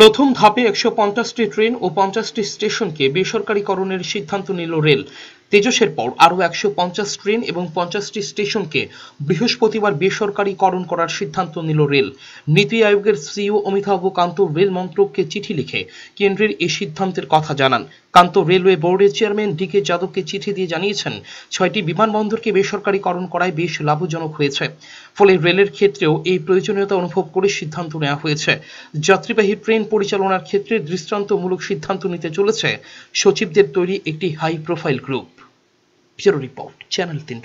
প্রথম ধাপে একশো পঞ্চাশটি ট্রেন ও পঞ্চাশটি স্টেশনকে বেসরকারিকরণের সিদ্ধান্ত নিল রেল তেজসের পর আরও একশো পঞ্চাশ ট্রেন এবং পঞ্চাশটি স্টেশনকে বৃহস্পতিবার বেসরকারীকরণ করার সিদ্ধান্ত নিল রেল নীতি আয়োগের সিইও অমিতাভ কান্ত রেল মন্ত্রককে চিঠি লিখে কেন্দ্রের এই সিদ্ধান্তের কথা জানান কান্ত রেলওয়ে বোর্ডের চেয়ারম্যান ডি কে যাদবকে চিঠি দিয়ে জানিয়েছেন ছয়টি বিমানবন্দরকে বেসরকারীকরণ করায় বেশ লাভজনক হয়েছে ফলে রেলের ক্ষেত্রেও এই প্রয়োজনীয়তা অনুভব করে সিদ্ধান্ত নেওয়া হয়েছে যাত্রীবাহী ট্রেন পরিচালনার ক্ষেত্রে দৃষ্টান্তমূলক সিদ্ধান্ত নিতে চলেছে সচিবদের তৈরি একটি high profile group pure report channel thin